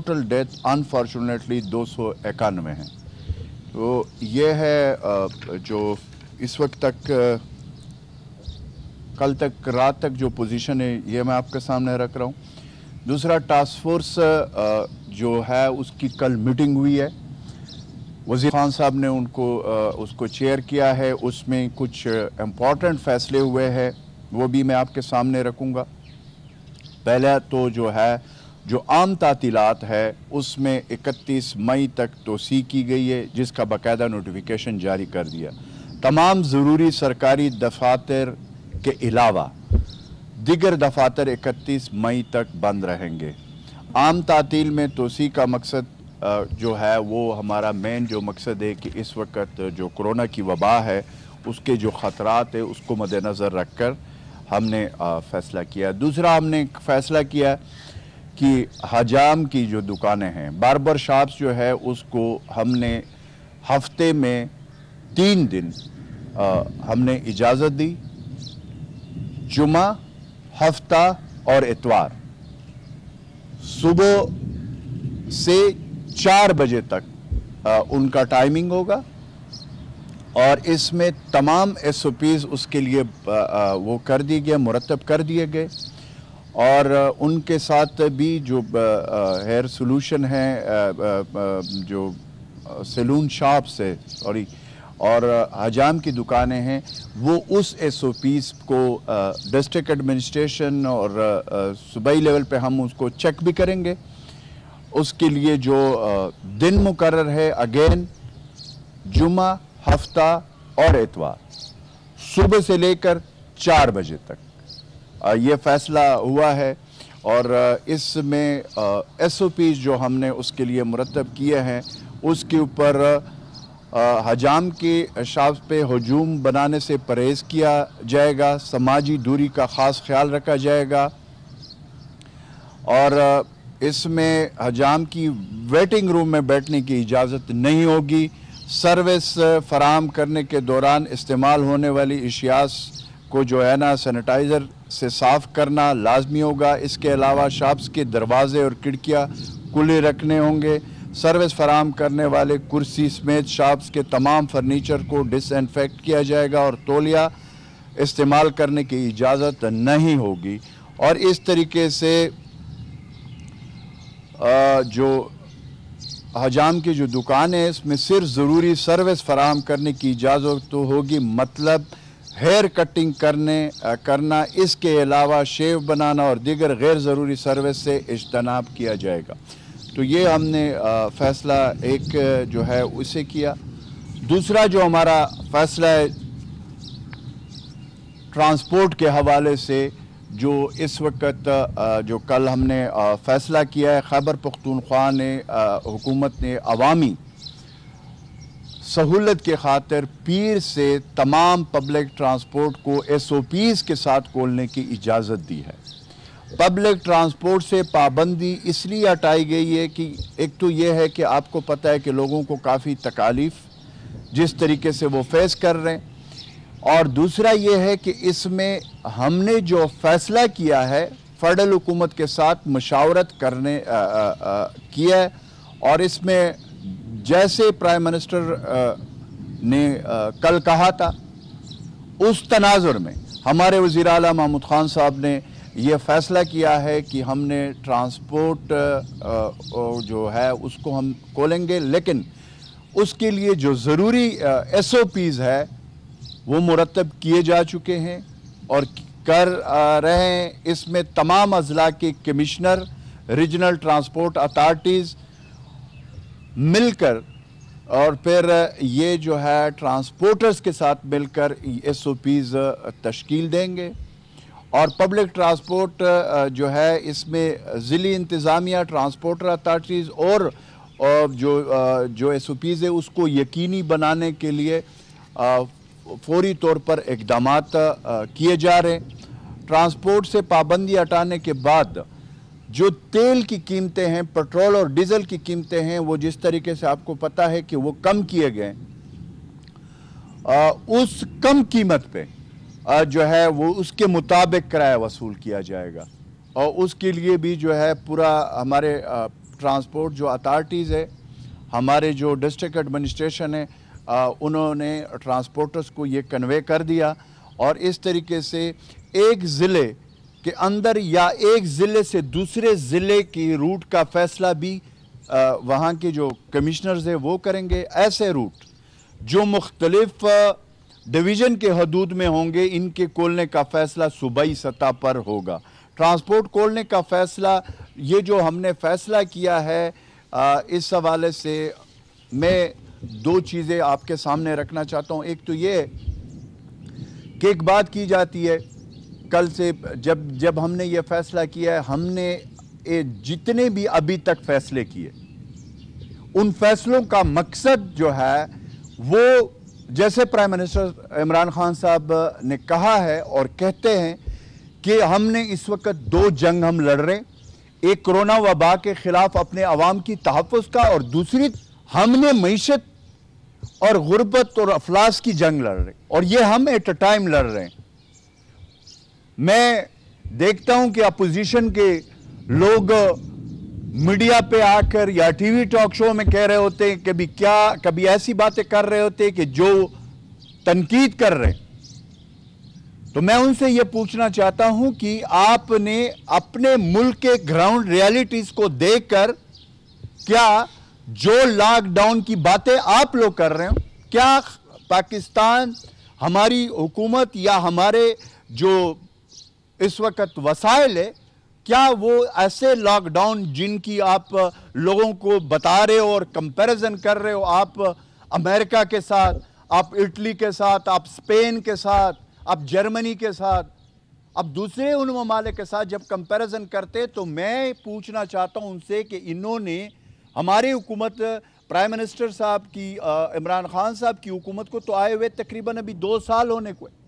total death unfortunately दो सौ इक्यानवे हैं तो ये है जो इस वक्त तक कल तक रात तक जो पोजीशन है ये मैं आपके सामने रख रहा हूँ दूसरा टास्क फोर्स जो है उसकी कल मीटिंग हुई है वजीर खान साहब ने उनको उसको चेयर किया है उसमें कुछ इम्पॉर्टेंट फैसले हुए हैं वो भी मैं आपके सामने रखूँगा पहला तो जो है जो आम तातीलत है उसमें 31 मई तक तोसी की गई है जिसका बाकायदा नोटिफिकेशन जारी कर दिया तमाम ज़रूरी सरकारी दफातर के अलावा दिगर दफातर 31 मई तक बंद रहेंगे आम तातील में तोसी का मकसद जो है वो हमारा मेन जो मकसद है कि इस वक्त जो कोरोना की वबा है उसके जो ख़तरात है उसको मद्दनज़र रख कर हमने फ़ैसला किया दूसरा हमने फैसला किया कि हजाम की जो दुकानें हैं बारबर शॉप्स जो है उसको हमने हफ्ते में तीन दिन आ, हमने इजाज़त दी जुमा हफ्ता और इतवार सुबह से चार बजे तक आ, उनका टाइमिंग होगा और इसमें तमाम एस ओ पीज़ उसके लिए आ, आ, वो कर दिए गए मुरतब कर दिए गए और उनके साथ भी जो हेयर सॉल्यूशन है जो सैलून शॉप से सॉरी और हजाम की दुकानें हैं वो उस एस ओ पीस को डिस्ट्रिक्ट एडमिनिस्ट्रेशन और सूबाई लेवल पे हम उसको चेक भी करेंगे उसके लिए जो दिन मुकर है अगेन जुमा हफ्ता और एतवार सुबह से लेकर चार बजे तक ये फैसला हुआ है और इसमें एस ओ पीज जो हमने उसके लिए मुरतब किए हैं उसके ऊपर हजाम के शाफ पे हजूम बनाने से परहेज़ किया जाएगा समाजी दूरी का ख़ास ख्याल रखा जाएगा और इसमें हजाम की वेटिंग रूम में बैठने की इजाज़त नहीं होगी सर्विस फराम करने के दौरान इस्तेमाल होने वाली अशियास को जो है ना सैनिटाइज़र से साफ़ करना लाजमी होगा इसके अलावा शॉप्स के दरवाजे और खिड़कियाँ खुले रखने होंगे सर्विस फराम करने वाले कुर्सी समेत शॉप्स के तमाम फर्नीचर को डिसइनफेक्ट किया जाएगा और तोलिया इस्तेमाल करने की इजाज़त नहीं होगी और इस तरीके से जो हजाम की जो दुकान है इसमें सिर्फ ज़रूरी सर्विस फराम करने की इजाज़त तो होगी मतलब हेयर कटिंग करने आ, करना इसके अलावा शेव बनाना और दीगर गैर ज़रूरी सर्विस से इजतनाब किया जाएगा तो ये हमने आ, फैसला एक जो है उसे किया दूसरा जो हमारा फैसला है ट्रांसपोर्ट के हवाले से जो इस वक्त जो कल हमने फैसला किया है खैबर पख्तूनख्वा ने हुकूमत ने अवामी सहूलत के खातर पीर से तमाम पब्लिक ट्रांसपोर्ट को एस ओ पीज़ के साथ खोलने की इजाज़त दी है पब्लिक ट्रांसपोर्ट से पाबंदी इसलिए हटाई गई है कि एक तो यह है कि आपको पता है कि लोगों को काफ़ी तकालीफ जिस तरीके से वो फेस कर रहे हैं और दूसरा ये है कि इसमें हमने जो फैसला किया है फेडरल हुकूमत के साथ मशावरत करने किया है और इसमें जैसे प्राइम मिनिस्टर ने कल कहा था उस तनाजुर में हमारे वज़ी अला महमूद ख़ान साहब ने यह फ़ैसला किया है कि हमने ट्रांसपोर्ट जो है उसको हम खोलेंगे लेकिन उसके लिए जो ज़रूरी एस ओ पीज़ है वो मुरतब किए जा चुके हैं और कर रहे हैं इसमें तमाम अजला के कमिश्नर रीजनल ट्रांसपोर्ट अथार्टीज़ मिलकर और फिर ये जो है ट्रांसपोर्टर्स के साथ मिलकर एस ओ पीज़ तश्कील देंगे और पब्लिक ट्रांसपोर्ट जो है इसमें ज़िली इंतज़ामिया ट्रांसपोर्टर अथार्टीज़ और, और जो जो एस ओ पीज़ है उसको यकीनी बनाने के लिए फौरी तौर पर इकदाम किए जा रहे हैं ट्रांसपोर्ट से पाबंदी हटाने के बाद जो तेल की कीमतें हैं पेट्रोल और डीजल की कीमतें हैं वो जिस तरीके से आपको पता है कि वो कम किए गए उस कम कीमत पे आ, जो है वो उसके मुताबिक किराया वसूल किया जाएगा और उसके लिए भी जो है पूरा हमारे ट्रांसपोर्ट जो अथॉरिटीज़ है हमारे जो डिस्ट्रिक्ट एडमिनिस्ट्रेशन है आ, उन्होंने ट्रांसपोर्टर्स को ये कन्वे कर दिया और इस तरीके से एक ज़िले के अंदर या एक ज़िले से दूसरे ज़िले की रूट का फ़ैसला भी वहाँ के जो कमिश्नर्स हैं वो करेंगे ऐसे रूट जो मुख्तलफ डिवीज़न के हदूद में होंगे इनके खोलने का फ़ैसला सूबाई सतह पर होगा ट्रांसपोर्ट खोलने का फ़ैसला ये जो हमने फ़ैसला किया है आ, इस हवाले से मैं दो चीज़ें आपके सामने रखना चाहता हूँ एक तो ये कि एक बात की जाती है कल से जब जब हमने ये फैसला किया है हमने ये जितने भी अभी तक फैसले किए उन फैसलों का मकसद जो है वो जैसे प्राइम मिनिस्टर इमरान खान साहब ने कहा है और कहते हैं कि हमने इस वक्त दो जंग हम लड़ रहे हैं एक कोरोना वबा के ख़िलाफ़ अपने आवाम की तहफ़ का और दूसरी हमने मीशत और गुर्बत और अफलास की जंग लड़ रहे और ये हम एट अ टाइम लड़ रहे हैं मैं देखता हूं कि अपोजिशन के लोग मीडिया पे आकर या टीवी टॉक शो में कह रहे होते हैं कभी क्या कभी ऐसी बातें कर रहे होते हैं कि जो तनकीद कर रहे तो मैं उनसे यह पूछना चाहता हूं कि आपने अपने मुल्क के ग्राउंड रियलिटीज को देखकर क्या जो लॉकडाउन की बातें आप लोग कर रहे हो क्या पाकिस्तान हमारी हुकूमत या हमारे जो इस वक्त वसाइल है क्या वो ऐसे लॉकडाउन जिनकी आप लोगों को बता रहे हो और कंपैरिजन कर रहे हो आप अमेरिका के साथ आप इटली के साथ आप स्पेन के साथ आप जर्मनी के साथ आप दूसरे उन ममालिक के साथ जब कंपैरिजन करते तो मैं पूछना चाहता हूँ उनसे कि इन्होंने हमारी हुकूमत प्राइम मिनिस्टर साहब की इमरान खान साहब की हुकूमत को तो आए हुए तकरीबन अभी दो साल होने को है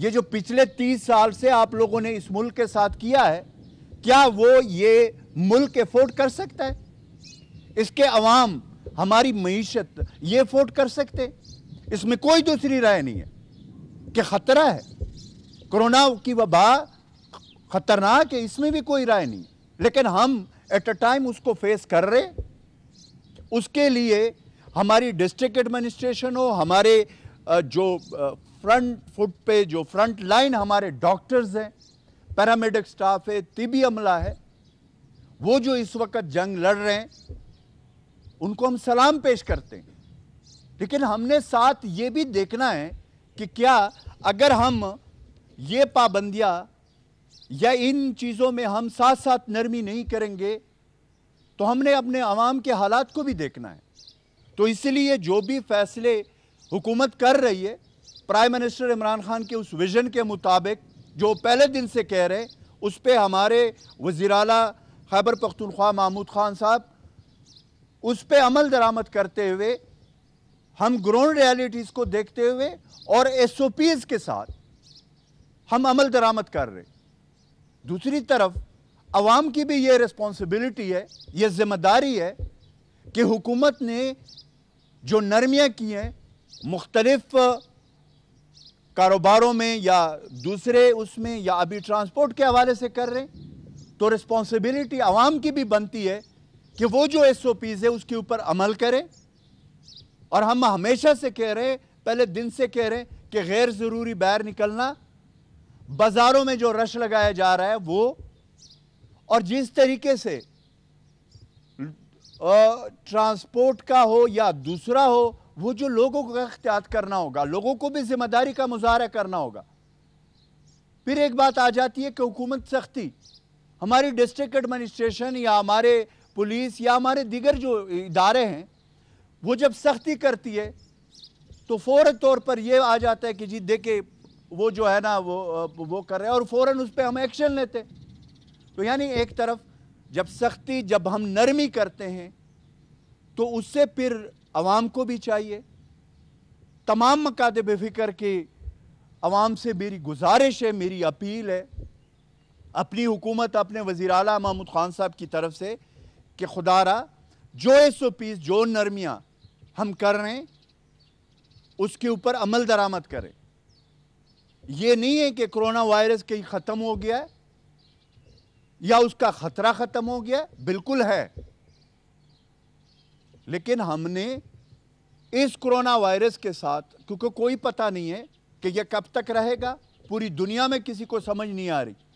ये जो पिछले तीस साल से आप लोगों ने इस मुल्क के साथ किया है क्या वो ये मुल्क अफोर्ड कर सकता है इसके अवाम हमारी मीशत ये अफोर्ड कर सकते इसमें कोई दूसरी राय नहीं है कि ख़तरा है कोरोना की वबा ख़तरनाक है इसमें भी कोई राय नहीं लेकिन हम एट अ टाइम उसको फेस कर रहे उसके लिए हमारी डिस्ट्रिक्ट एडमिनिस्ट्रेशन हो हमारे जो फ्रंट फुट पे जो फ्रंट लाइन हमारे डॉक्टर्स हैं पैरामेडिक स्टाफ है तिबी अमला है वो जो इस वक्त जंग लड़ रहे हैं उनको हम सलाम पेश करते हैं लेकिन हमने साथ ये भी देखना है कि क्या अगर हम ये पाबंदियाँ या इन चीज़ों में हम साथ साथ नरमी नहीं करेंगे तो हमने अपने आवाम के हालात को भी देखना है तो इसलिए जो भी फैसले हुकूमत कर रही है प्राइम मिनिस्टर इमरान खान के उस विज़न के मुताबिक जो पहले दिन से कह रहे उस पर हमारे वजीर अला खैबर पख्तनख्वा महमूद खान साहब उस पर अमल दरामद करते हुए हम ग्राउंड रियलिटीज़ को देखते हुए और एस ओ पीज़ के साथ हम अमल दरामद कर रहे दूसरी तरफ आवाम की भी ये रिस्पॉन्सिबिलिटी है ये जिम्मेदारी है कि हुकूमत ने जो नरमियाँ की हैं मुख्तलफ़ कारोबारों में या दूसरे उसमें या अभी ट्रांसपोर्ट के हवाले से कर रहे हैं तो रिस्पॉन्सिबिलिटी आवाम की भी बनती है कि वो जो एस ओ पीज़ है उसके ऊपर अमल करें और हम हमेशा से कह रहे हैं पहले दिन से कह रहे हैं कि गैर ज़रूरी बाहर निकलना बाज़ारों में जो रश लगाया जा रहा है वो और जिस तरीके से ट्रांसपोर्ट का हो या दूसरा हो वो जो लोगों को अख्तियात करना होगा लोगों को भी जिम्मेदारी का मुजाहरा करना होगा फिर एक बात आ जाती है कि हुकूमत सख्ती हमारी डिस्ट्रिक्ट एडमिनिस्ट्रेशन या हमारे पुलिस या हमारे दीगर जो इदारे हैं वो जब सख्ती करती है तो फ़ौर तौर पर यह आ जाता है कि जी देखे वो जो है ना वो वो कर रहे हैं और फ़ौर उस पर हम एक्शन लेते तो यानी एक तरफ जब सख्ती जब हम नरमी करते हैं तो उससे फिर अवाम को भी चाहिए तमाम मकाद बेफिक्र की आवाम से मेरी गुजारिश है मेरी अपील है अपनी हुकूमत अपने वजीर अला महमूद ख़ान साहब की तरफ से कि खुदारा जो एस ओ पीस जो नरमियाँ हम कर रहे हैं उसके ऊपर अमल दरामद करें ये नहीं है कि कोरोना वायरस कहीं ख़त्म हो गया है या उसका ख़तरा ख़त्म हो गया बिल्कुल है लेकिन हमने इस कोरोना वायरस के साथ क्योंकि कोई पता नहीं है कि यह कब तक रहेगा पूरी दुनिया में किसी को समझ नहीं आ रही